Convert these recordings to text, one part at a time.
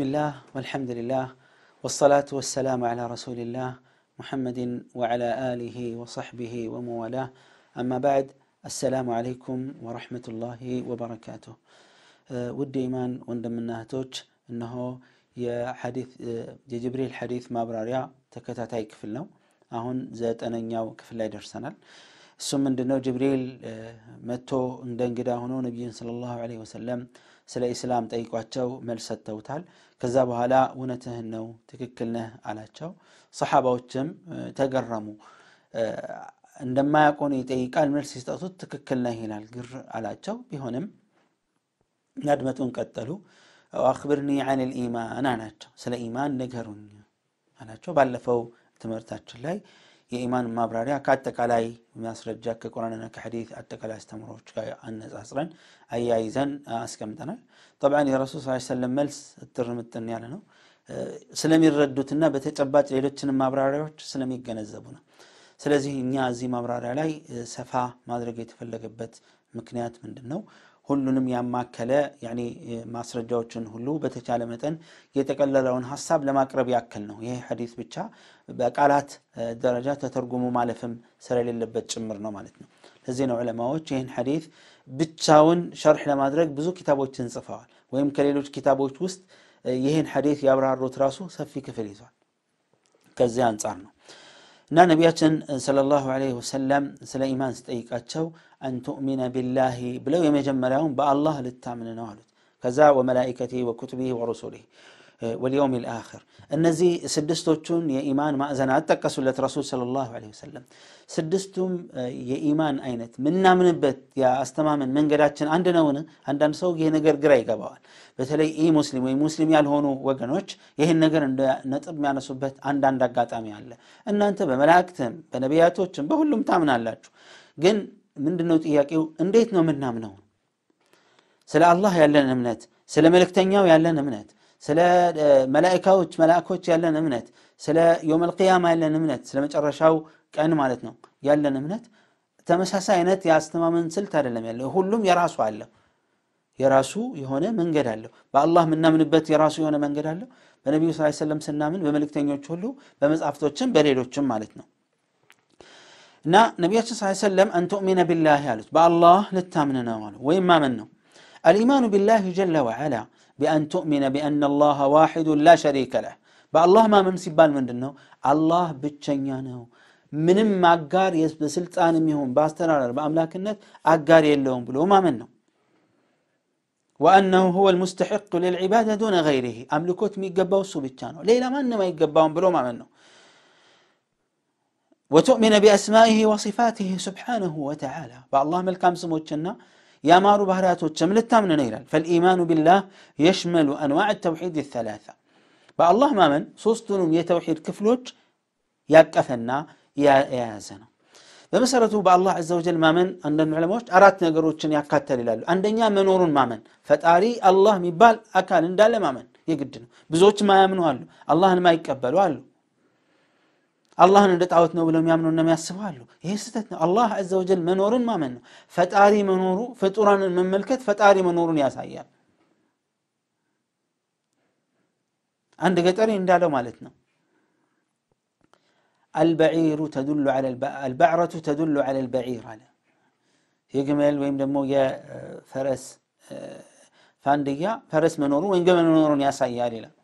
بسم الله والحمد لله والصلاة والسلام على رسول الله محمد وعلى آله وصحبه وموالاه أما بعد السلام عليكم ورحمة الله وبركاته ودي إيمان وندم توتش إنه يا حديث يا جبريل حديث ما براريا في اللو أهون زاد أنا نياو كفلاي درسنال እሱ ምንድነው ጅብሪል መቶ እንደ እንግዳ ሆኖ ነቢይን ሰለላሁ ዐለይሂ ወሰለም ስለ ኢስላም ጠይቋቸው መልስ ሰጥተውታል። ከዛ በኋላ እውነትህን ነው ትክክል ነህ አላቸው። ሰሓባዎችም ተገረሙ። እንደማያውቅ ይጠይቃል፣ መልስ ሲሰጡት ትክክል ነህ ይላል፣ ግር አላቸው። ቢሆንም አድመጡን ቀጠሉ። አክብርኒ አን ልኢማን አላቸው። ስለ ኢማን ንገሩኝ አላቸው። ባለፈው ትምህርታችን ላይ የኢማን ማብራሪያ ከአጠቃላይ ማስረጃ ከቁርአንና ከሐዲት አጠቃላይ አስተምሮች ጋር አነጻጽረን አያይዘን አስቀምጠናል። ጠብዓን የረሱል ስ ሰለም መልስ እትርምጥን ያለ ነው። ስለሚረዱትና በተጨባጭ ሌሎችንም ማብራሪያዎች ስለሚገነዘቡ ነው። ስለዚህ እኛ እዚህ ማብራሪያ ላይ ሰፋ ማድረግ የተፈለገበት ምክንያት ምንድን ነው? ሁሉንም ያማከለ ማስረጃዎችን ሁሉ በተቻለ መጠን የጠቀለለውን ሀሳብ ለማቅረብ ያክል ነው። ይሄ ሐዲስ ብቻ በቃላት ደረጃ ተተርጉሞ ማለፍም ስለሌለበት ጭምር ነው ማለት ነው። ለዚህ ነው ዕለማዎች ይህን ሐዲስ ብቻውን ሸርሕ ለማድረግ ብዙ ኪታቦችን ጽፈዋል። ወይም ከሌሎች ኪታቦች ውስጥ ይህን ሐዲስ ያብራሩት ራሱ ሰፊ ክፍል ይዟል። ከዚህ አንጻር ነው እና ነቢያችን ሰለላሁ ዐለይሂ ወሰለም ስለ ኢማን ስጠይቃቸው አን ቱእሚነ ቢላሂ ብለው የመጀመሪያውን በአላህ ልታምን ነው አሉት። ከዛ ወመላኢከቲ ወኩቱቢህ ወሩሱሊህ ወልየውም ልአኽር እነዚህ ስድስቶቹን የኢማን ማዕዘናት ጠቀሱለት ረሱል ሰለላሁ ዐለይሂ ወሰለም። ስድስቱም የኢማን አይነት ምናምንበት የአስተማመን መንገዳችን አንድ ነውን? አንዳንድ ሰው ይህ ነገር ግራ ይገባዋል። በተለይ ኢ ሙስሊም ወይም ሙስሊም ያልሆኑ ወገኖች ይህን ነገር እንደ ነጥብ የሚያነሱበት አንዳንድ አጋጣሚ አለ። እናንተ በመላእክትም በነቢያቶችም በሁሉም ታምናላችሁ። ግን ምንድነው ጥያቄው? እንዴት ነው ምናምነው? ስለ አላህ ያለን እምነት፣ ስለ መልእክተኛው ያለን እምነት ስለ መላእካዎች መላእኮች ያለን እምነት ስለ ዮመልቅያማ ያለን እምነት ስለ መጨረሻው ቀን ማለት ነው ያለን እምነት ተመሳሳይ አይነት የአስተማመን ስልት አይደለም ያለው። ሁሉም የራሱ አለው፣ የራሱ የሆነ መንገድ አለው። በአላህ የምናምንበት የራሱ የሆነ መንገድ አለው። በነቢዩ ስ ሰለም ስናምን በመልክተኞች ሁሉ በመጽሐፍቶችም በሌሎችም ማለት ነው እና ነቢያችን ስ ሰለም አንቱእሚነ ቢላህ አሉት፣ በአላህ ልታምን ነው አሉ። ወይም ማመን ነው አልኢማኑ ቢላህ ጀለ ወዓላ بأن تؤمن بأن الله واحد لا شريك له الله ما من دنه الله بتشنيانه ነው ما ብቸኛ ነው ምንም ميهون በስልጣንም ይሁን በአስተዳደር በአምላክነት أقار يلوهم بلو ما منه وأنه هو المستحق للعبادة دون غيره أملكوت سو سبتشانو ليلة ما إنما يقباهم بلو ما منه وتؤمن بأسمائه وصفاته سبحانه وتعالى فالله ملكام سموتشنا يا مارو بهراتو تشملتا من نيرا فالإيمان بالله يشمل أنواع التوحيد الثلاثة با الله ما من سوستون يا توحيد كفلوج يا كثنا يا يا زنا بمسرته با الله عز وجل ما من عند العلموش أرات نجروتشن يا قتل لالو عندنا يا منور ما من فتاري الله مبال أكان دال ما من يقدن بزوج ما يمنو الله ما يكبر አላህን እንደ ጣዖት ነው ብለው የሚያምኑና የሚያስቡ አሉ ይህ ስህተት ነው አላህ አዘ ወጀል መኖርን ማመን ነው ፈጣሪ መኖሩ ፍጡራንን መመልከት ፈጣሪ መኖሩን ያሳያል አንድ ገጠሪ እንዳለው ማለት ነው البعير تدل على الب... البعرة تدل على البعير على የግመል ወይም ደግሞ የፈረስ ፋንድያ ፈረስ መኖሩን ወይም ገመል መኖሩን ያሳያል ይላል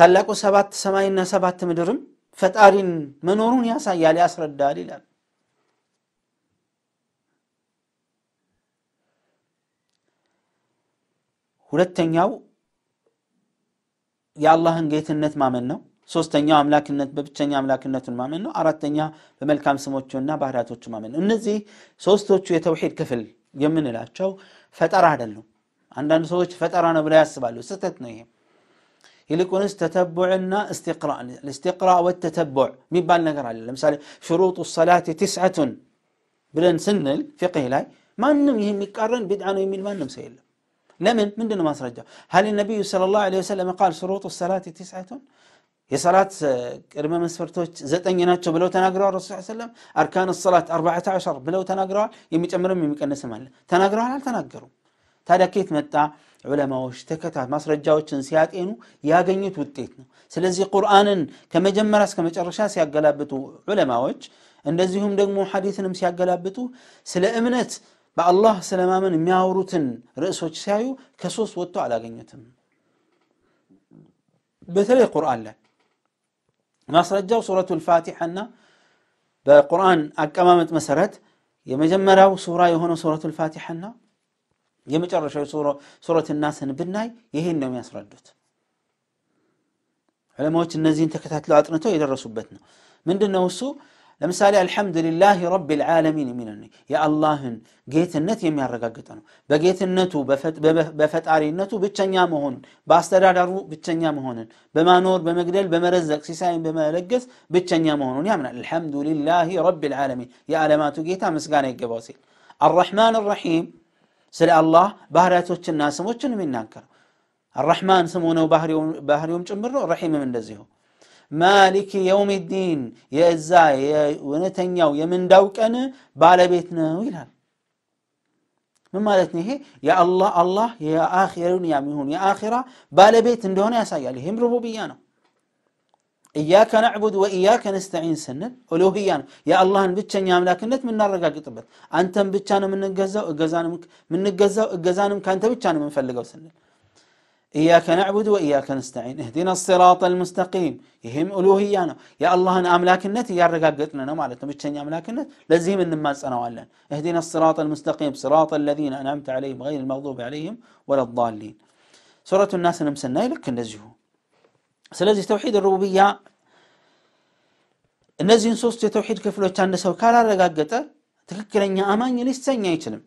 ታላቁ ሰባት ሰማይና ሰባት ምድርም ፈጣሪን መኖሩን ያሳያል ያስረዳል ይላል ሁለተኛው የአላህን ጌትነት ማመን ነው ሶስተኛው አምላክነት በብቸኛ አምላክነቱን ማመን ነው አራተኛ በመልካም እና ባህርያቶቹ ማመን ነው እነዚህ ሶስቶቹ የተውሂድ ክፍል የምንላቸው ፈጠራ አይደሉም አንዳንድ ሰዎች ፈጠራ ነው ብለው ያስባሉ ስህተት ነው ይሄም يلكون استتبع استقراء الاستقراء والتتبع من بالنا نقرا لمثال شروط الصلاة تسعة بلن سنل فقه لاي ما نم يهم يقارن بدعان يميل ما نم سيل لمن من دون ما سرجع هل النبي صلى الله عليه وسلم قال شروط الصلاة تسعة يا صلاة كرمة آه، من سفرتوش زت أن يناتشو بلو تناقرها الرسول صلى الله عليه وسلم أركان الصلاة 14 بلو تناقرها يمي تأمرهم يمي كأنه سمال تناقرها كيف متى ዑለማዎች ተከታ ማስረጃዎችን ሲያጤኑ ያገኙት ውጤት ነው ስለዚህ ቁርአንን ከመጀመሪያ እስከ መጨረሻ ሲያገላብጡ ዑለማዎች እንደዚሁም ደግሞ ሐዲትንም ሲያገላብጡ ስለ እምነት በአላህ ስለማመን የሚያወሩትን ርዕሶች ሲያዩ ከሶስት ወጥቶ አላገኙትም በተለይ ቁርአን ላይ ማስረጃው ሱረቱ ልፋቲሐና በቁርአን አቀማመጥ መሰረት የመጀመሪያው ሱራ የሆነው ሱረቱ ልፋቲሐና የመጨረሻው ሱረት ናስን ብናይ ይሄን ነው የሚያስረዱት ዑለማዎች እነዚህን ተከታትለው አጥንተው የደረሱበት ነው ምንድን ነው እሱ ለምሳሌ አልሐምዱሊላህ ረብ ልዓለሚን የሚለው የአላህን ጌትነት የሚያረጋግጥ ነው በጌትነቱ በፈጣሪነቱ ብቸኛ መሆኑን በአስተዳደሩ ብቸኛ መሆንን በማኖር በመግደል በመረዘቅ ሲሳይን በመለገስ ብቸኛ መሆኑን ያምናል አልሐምዱሊላህ ረብ ልዓለሚን የዓለማቱ ጌታ ምስጋና ይገባው ሲል አራሕማን ራሒም سل الله بهرياتو تشنا سمو تشنا من نانكر الرحمن سمونه بهريوم بهريوم تشمرو الرحيم من دزيهو مالك يوم الدين يا ازاي يا ونتنياو يا من دوكن بالبيتنا ويلان من مالتني هي يا الله الله يا اخر يا ميهون يا اخره بالبيت اندون يا سايا لهم ربوبيانو إياك نعبد وإياك نستعين يا الله ኢያከ ነዕቡድ ወኢያከ ነስተዒን ስንል ኡሉህያን የአላህን أنت አምላክነት የምናረጋግጥበት አንተን ብቻ ነው የምንገዛው ምንገዛው እገዛንም كانت ብቻ من የምንፈልገው ስንል إياك نعبد وإياك نستعين اهدنا الصراط المستقيم يهم ألوهيانا يا الله أنا أملاك النت يا رجاء قتنا نوم على يا أملاك النت لازم إن ما سنوالن اهدنا الصراط المستقيم صراط الذين أنعمت عليهم غير المغضوب عليهم ولا الضالين سورة الناس نمسنا لك نزجوه ስለዚህ ተውሒድ ሩቡብያ እነዚህን ሶስት የተውሒድ ክፍሎች አንድ ሰው ካላረጋገጠ ትክክለኛ አማኝ ሊሰኝ አይችልም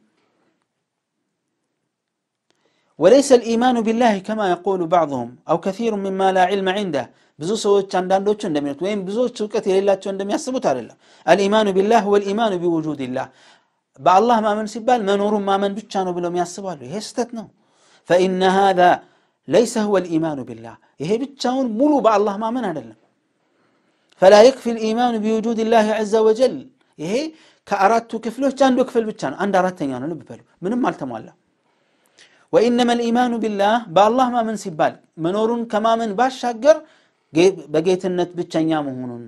وليس الإيمان بالله كما يقول بعضهم أو كثير مما لا علم عنده بزو سويت شاندان لو شندم وين بزو سوكتي إلا شندم يسبوت على الله الإيمان بالله هو الإيمان بوجود الله بعض الله ما من سبال ما نور ما من بشانو بلوم يسبوت على الله فإن هذا ليس هو الإيمان بالله إيه بتشاون ملو بع الله ما من عدلم فلا يكفي الإيمان بوجود الله عز وجل إيه كأرادت كفله كان كفل بتشان عند أرادت يعني نببلو من ما التموالله وإنما الإيمان بالله بع الله ما من سبال منورون كما من باش شاقر بقيت النت بتشان يامهون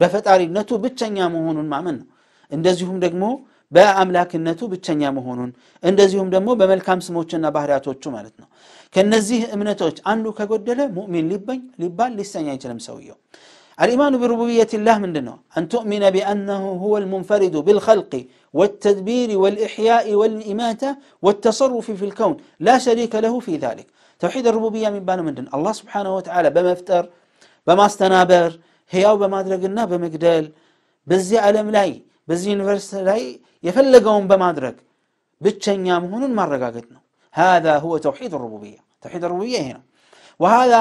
بفتاري نتو بتشان يامهون مهونون ما منه እንደዚሁም ደግሞ በአምላክነቱ ብቸኛ መሆኑን እንደዚሁም ደግሞ በመልካም ስሞችና ባህሪያቶቹ ማለት ነው ከነዚህ እምነቶች አንዱ ከጎደለ ሙእሚን ሊበኝ ሊባል ሊሰኝ አይችልም ሰውየው الإيمان بربوبية الله من دنو أن تؤمن بأنه هو المنفرد بالخلق والتدبير والإحياء والإماتة والتصرف في الكون لا شريك له في ذلك توحيد الربوبية من بان من دن الله سبحانه وتعالى افتر بما استنابر هي هياو بما درقنا بمقدال بزي علم لاي በዚህ ዩኒቨርስቲ ላይ የፈለገውን በማድረግ ብቸኛ መሆኑን ማረጋገጥ ነው هذا هو توحيد الربوبية توحيد الربوبية هنا وهذا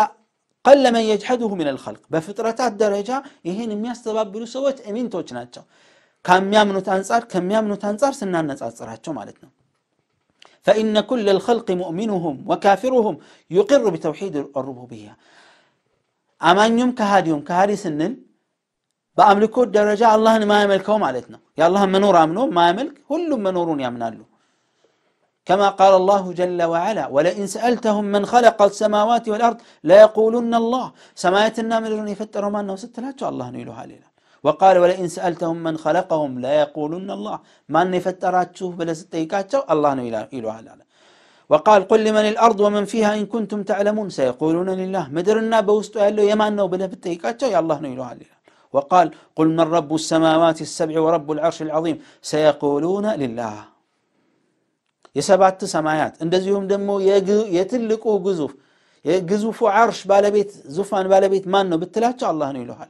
قل من يجحده من الخلق بفترتات درجة يهين የሚያስተባብሉ ሰዎች እሚንቶች ናቸው ከሚያምኑት አንጻር ከሚያምኑት አንጻር ስናነጻጽራቸው ማለት ነው فإن كل الخلق مؤمنهم وكافرهم يقر بتوحيد الربوبية أمانيوم كهاديوم كهاري سنن الدرجة الله يملكهم ደረጃ يا الله ማለት منور أمنو ما يملك كل منورون يا منالو كما قال الله جل وعلا ولئن سألتهم من خلق السماوات والأرض ليقولن الله سمايتنا مدرون يفتر ما أنه ستلاتو الله نيلو هاليلا وقال ولئن سألتهم من خلقهم ليقولن الله ما أن يفتراتشوه بلا ستيكاتشو الله نيلو هاليلا وقال قل لمن الأرض ومن فيها إن كنتم تعلمون سيقولون لله مدرنا بوستو قال له أنه بلا ستيكاتشو يا الله نيلو هاليلا وقال قل من رب السماوات السبع ورب العرش العظيم سيقولون لله يا يسبعت سمايات اندزيهم دمو يتلقوا جزوف جزوف عرش بالبيت زفان بالبيت مانو بالتلاتة الله نيلوها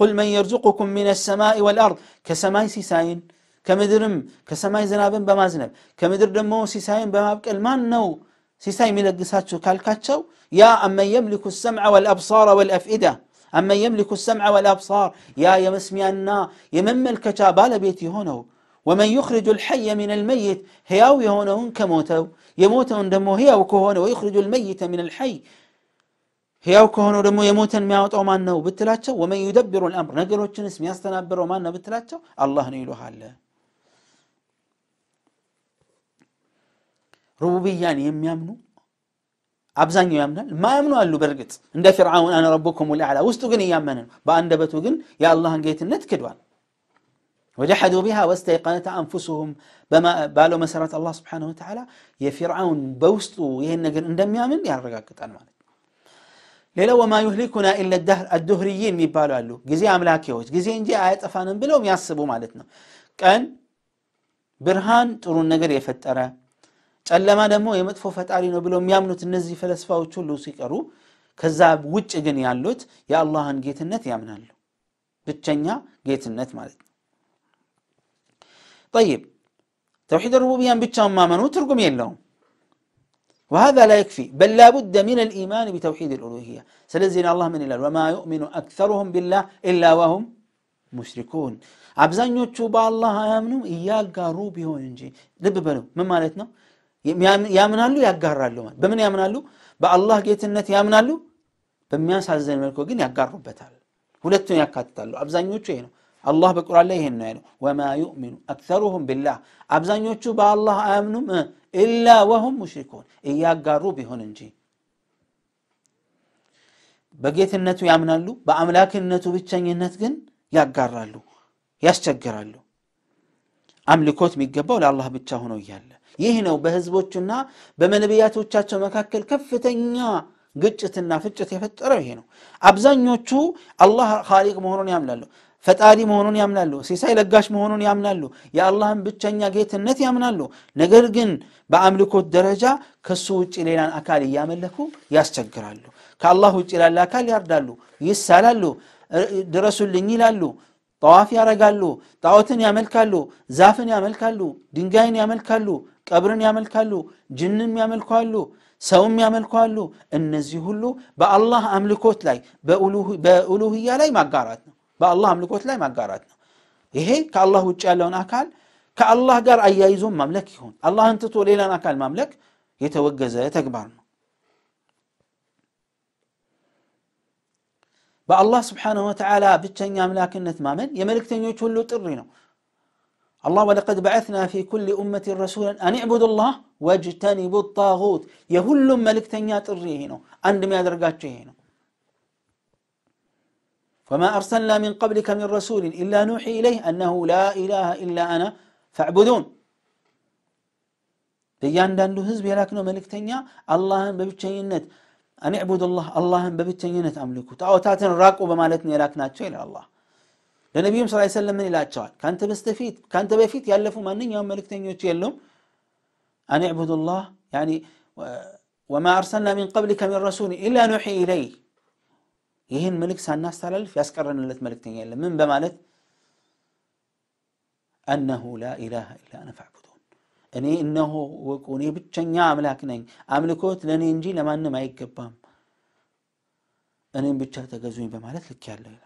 قل من يرزقكم من السماء والأرض كسماي سيساين كمدرم كسماي زناب بما زنب كمدر دمو سيساين بما بكال مانو سيساين من الدساتشو كالكاتشو يا أمن يملك السمع والأبصار والأفئدة أما يملك السمع والأبصار يا يمسمي أنا يمم الكتاب على بيتي هنا ومن يخرج الحي من الميت هياوي هنا كموت يموت دمو هياوك هنا ويخرج الميت من الحي هياوك هنا دمو يموت ميوت أو مانا وبتلاتشو ومن يدبر الأمر نقلو تشنس ميستنبر مانا بتلاتشو الله نيلو هالله ربوبيا يعني يم يمنو አብዛኛው ያምናል ማያምኑ አሉ በእርግጥ እንደ ፊርዓውን አነ ረቡኩም ልአዕላ ውስጡ ግን እያመነ ነው በአንደበቱ ግን የአላህን ጌትነት ክዷል ወጀሐዱ ቢሃ ወስተይቀነተ አንፉስሁም ባለው መሰረት አላህ ስብሓነሁ ወተዓላ የፊርዓውን በውስጡ ይህን ነገር እንደሚያምን ያረጋግጣል ማለት ሌላው ወማ ዩህሊኩና ኢለ አድሁርይን የሚባሉ አሉ ጊዜ አምላኪዎች ጊዜ እንጂ አያጠፋንም ብለው የሚያስቡ ማለት ነው ቀን ብርሃን ጥሩን ነገር የፈጠረ ጨለማ ደግሞ የመጥፎ ፈጣሪ ነው ብለው የሚያምኑት እነዚህ ፈለስፋዎች ሁሉ ሲቀሩ ከዛ ውጭ ግን ያሉት የአላህን ጌትነት ያምናሉ ብቸኛ ጌትነት ማለት ነው ጠይብ ተውሒድ ሩቡብያን ብቻውን ማመኑ ትርጉም የለውም وهذا لا يكفي بل لا بد من الإيمان بتوحيد الألوهية سلزين الله من الله وما يؤمن أكثرهم بالله إلا وهم مشركون አብዛኞቹ በአላህ አያምኑም እያጋሩ ቢሆን እንጂ ልብ በሉ ምን ማለት ነው ያምናሉ፣ ያጋራሉ። ማለት በምን ያምናሉ? በአላህ ጌትነት ያምናሉ። በሚያሳዝን መልኩ ግን ያጋሩበታል። ሁለቱን ያካትታሉ። አብዛኞቹ ይሄ ነው። አላህ በቁርአን ላይ ይሄን ነው ያለው፣ ወማ ዩእሚኑ አክሰሩሁም ቢላህ፣ አብዛኞቹ በአላህ አያምኑም ኢላ ወሁም ሙሽሪኩን፣ እያጋሩ ቢሆን እንጂ በጌትነቱ ያምናሉ፣ በአምላክነቱ ብቸኝነት ግን ያጋራሉ፣ ያስቸግራሉ። አምልኮት የሚገባው ለአላህ ብቻ ሆኖ እያለ ይህ ነው በህዝቦቹና በመነቢያቶቻቸው መካከል ከፍተኛ ግጭትና ፍጭት የፈጠረው ይሄ ነው። አብዛኞቹ አላህ ካሊቅ መሆኑን ያምናሉ፣ ፈጣሪ መሆኑን ያምናሉ፣ ሲሳይ ለጋሽ መሆኑን ያምናሉ፣ የአላህን ብቸኛ ጌትነት ያምናሉ። ነገር ግን በአምልኮት ደረጃ ከሱ ውጭ ሌላን አካል እያመለኩ ያስቸግራሉ። ከአላህ ውጭ ላለ አካል ያርዳሉ፣ ይሳላሉ፣ ድረሱልኝ ይላሉ። ጠዋፍ ያረጋሉ፣ ጣዖትን ያመልካሉ፣ ዛፍን ያመልካሉ፣ ድንጋይን ያመልካሉ ቀብርን ያመልካሉ፣ ጅንም ያመልኳሉ፣ ሰውም ያመልካሉ እነዚህ ሁሉ በአላህ አምልኮት ላይ በኡሉህያ ላይ ማጋራት ነው። በአላህ አምልኮት ላይ ማጋራት ነው። ይሄ ከአላህ ውጭ ያለውን አካል ከአላህ ጋር አያይዞ ማምለክ ይሁን አላህን ትቶ ሌላን አካል ማምለክ የተወገዘ ተግባር ነው። በአላህ ስብሓንሁ ወተዓላ ብቸኛ አምላክነት ማመን የመልእክተኞች ሁሉ ጥሪ ነው። الله ولقد بعثنا في كل أمة رسولا أن اعبدوا الله واجتنبوا الطاغوت يهل ملك تنيات الرهين عند ما فما أرسلنا من قبلك من رسول إلا نوحي إليه أنه لا إله إلا أنا فاعبدون بيان داندو هزب يلاكنو ملك تنيا اللهم ببتشينت أن اعبدوا الله اللهم ببتشينت أملكو تعوتات راقوا بمالتني يلاكنات شيء الله ለነቢዩም ስላ ሰለም ምን ይላቸዋል ከአንተ በስተፊት ከአንተ በፊት ያለፉ ማንኛውም መልእክተኞች የሉም አን ዕቡዱ ላህ ወማ አርሰልና ሚን ቀብሊከ ሚን ረሱል ኢላ ኑሒ ኢለይ ይህን መልእክት ሳናስተላልፍ ያስቀረንለት መልእክተኛ የለም ምን በማለት አነሁ ላ ኢላሃ ኢላ አነ ፈዕቡዱን እኔ እነሆ ወቁ እኔ ብቸኛ አምላክ ነኝ አምልኮት ለእኔ እንጂ ለማንም አይገባም እኔም ብቻ ተገዙኝ በማለት ልክ ያለው ይላል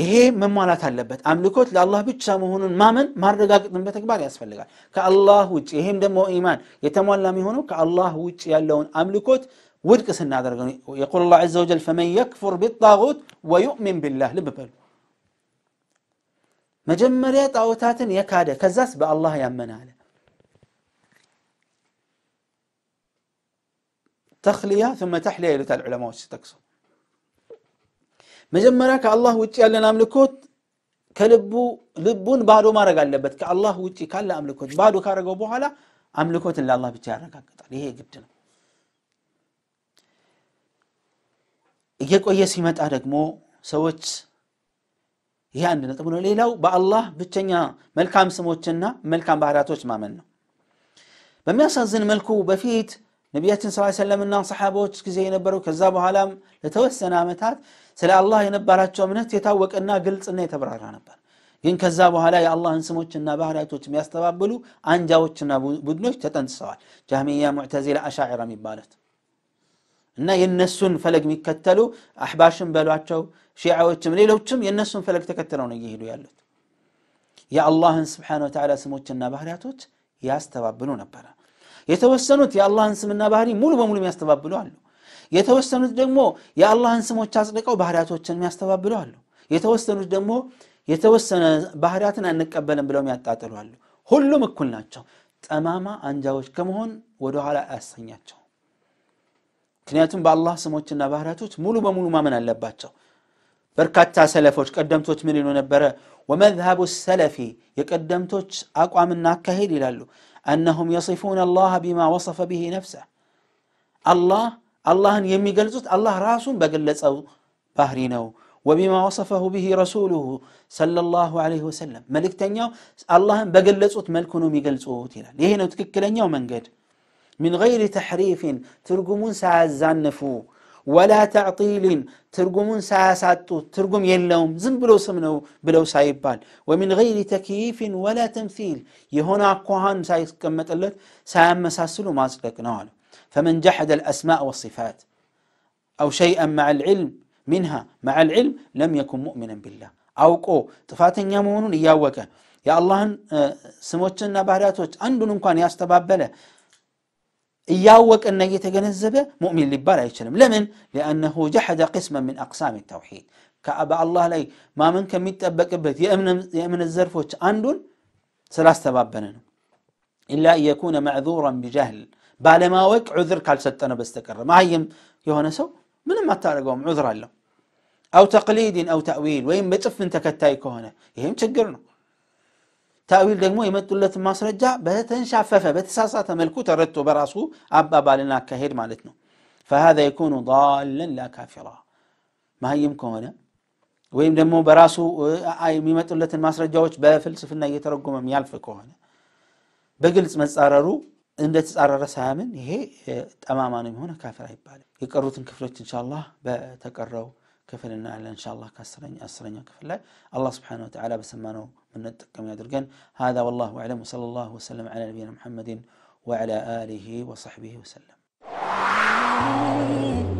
ይሄ መሟላት አለበት አምልኮት ለአላህ ብቻ መሆኑን ማመን ማረጋገጥን በተግባር ያስፈልጋል ከአላህ ውጭ ይሄም ደግሞ ኢማን የተሟላ የሚሆነው ከአላህ ውጭ ያለውን አምልኮት ውድቅ ስናደርግ ነው የቁል ላ ዘ ወጀል ፈመን የክፉር ቢጣዖት ወዩእሚን ቢላህ ልብ በሉ መጀመሪያ ጣዖታትን የካደ ከዛስ በአላህ ያመነ አለ ተክልያ ثم ተሕልያ ይሉታል ዑለማዎች ሲጠቅሱ መጀመሪያ ከአላህ ውጭ ያለን አምልኮት ከልቡ ልቡን ባዶ ማድረግ አለበት። ከአላህ ውጭ ካለ አምልኮት ባዶ ካደረገው በኋላ አምልኮትን ለአላህ ብቻ ያረጋግጣል። ይሄ ግድ ነው። እየቆየ ሲመጣ ደግሞ ሰዎች ይሄ አንድ ነጥብ ነው። ሌላው በአላህ ብቸኛ መልካም ስሞችና መልካም ባህሪያቶች ማመን ነው። በሚያሳዝን መልኩ በፊት ነቢያችን ስ ሰለምና ሰሓቦች ጊዜ የነበረው ከዛ በኋላም ለተወሰነ ዓመታት ስለ አላህ የነበራቸው እምነት የታወቀና ግልጽና የተብራራ ነበር ግን ከዛ በኋላ የአላህን ስሞችና ባህሪያቶች የሚያስተባብሉ አንጃዎችና ቡድኖች ተጠንስሰዋል ጃሚያ ሙዕተዚላ አሻዕራ የሚባለት እና የነሱን ፈለግ የሚከተሉ አሕባሽን በሏቸው ሺዓዎችም ሌሎችም የነሱን ፈለግ ተከትለው ነው እየሄዱ ያሉት የአላህን ስብሓን ወተዓላ ስሞችና ባህሪያቶች ያስተባብሉ ነበረ የተወሰኑት የአላህን ስምና ባህሪ ሙሉ በሙሉ የሚያስተባብሉ አሉ የተወሰኑት ደግሞ የአላህን ስሞች አጽድቀው ባህሪያቶችን የሚያስተባብሉ አሉ። የተወሰኑት ደግሞ የተወሰነ ባህሪያትን አንቀበልም ብለው የሚያጣጥሉ አሉ። ሁሉም እኩል ናቸው። ጠማማ አንጃዎች ከመሆን ወደኋላ አያሰኛቸው። ምክንያቱም በአላህ ስሞችና ባህሪያቶች ሙሉ በሙሉ ማመን አለባቸው። በርካታ ሰለፎች ቀደምቶች ምን ይሉ ነበረ? ወመዝሀቡ ሰለፊ የቀደምቶች አቋምና አካሄድ ይላሉ። አነሁም የሲፉን አላህ ቢማ ወሰፈ ብሂ ነፍሰ አላህ አላህን የሚገልጹት አላህ ራሱን በገለጸው ባህሪ ነው ወቢማ ወሰፈሁ ብሂ ረሱሉሁ ሰለላሁ ዐለይሂ ወሰለም መልእክተኛው አላህን በገለጹት መልኩ ነው የሚገልጹት ይላል ይሄ ነው ትክክለኛው መንገድ ምን ገይሪ ተሕሪፍን ትርጉሙን ሳያዛንፉ ወላ ተዕጢልን ትርጉሙን ሳያሳጡ ትርጉም የለውም ዝም ብሎ ስም ነው ብለው ሳይባል ወሚን ገይሪ ተክይፍን ወላ ተምሲል የሆነ አኳኋን ሳይቀመጥለት ሳያመሳስሉ ማጽደቅ ነው አሉ فمن جحد الاسماء والصفات او شيئا مع العلم منها مع العلم لم يكن مؤمنا بالله او قو طفاتن يمونون اياوكا يا الله آه، سموتشنا بهداتوش عندن انكم يستبابله اياوك ان يتجنزبه مؤمن لبار يتكلم لمن لانه جحد قسما من اقسام التوحيد كابا الله لي ما منك يتطبق بيت يامن يامن الزرفوش عندن ثلاث تبابنا الا يكون معذورا بجهل ባለማወቅ ዑዝር ካልሰጠነ በስተቀረ መሀይም የሆነ ሰው ምንም አታደርገውም ዑዝር አለው አው ተቅሊድን አው ተእዊል ወይም በጭፍን ተከታይ ከሆነ ይህም ችግር ነው ተእዊል ደግሞ የመጡለትን ማስረጃ በተንሻፈፈ በተሳሳተ መልኩ ተረድቶ በራሱ አባባልን አካሄድ ማለት ነው فهذا يكون ضالا لا كافرا መሀይም ከሆነ ወይም ደግሞ በራሱ የሚመጡለትን ማስረጃዎች በፍልስፍና እየተረጎመ የሚያልፍ ከሆነ በግልጽ መጻረሩ عند تسعر الرسا من هي تماما هنا كافر هاي بالي يقرروا تنكفلوا إن شاء الله بتقرروا كفلنا على إن شاء الله كسرين كفر كفلة الله سبحانه وتعالى بسمانه من التقم من درجان هذا والله أعلم وصلى الله وسلم على نبينا محمد وعلى آله وصحبه وسلم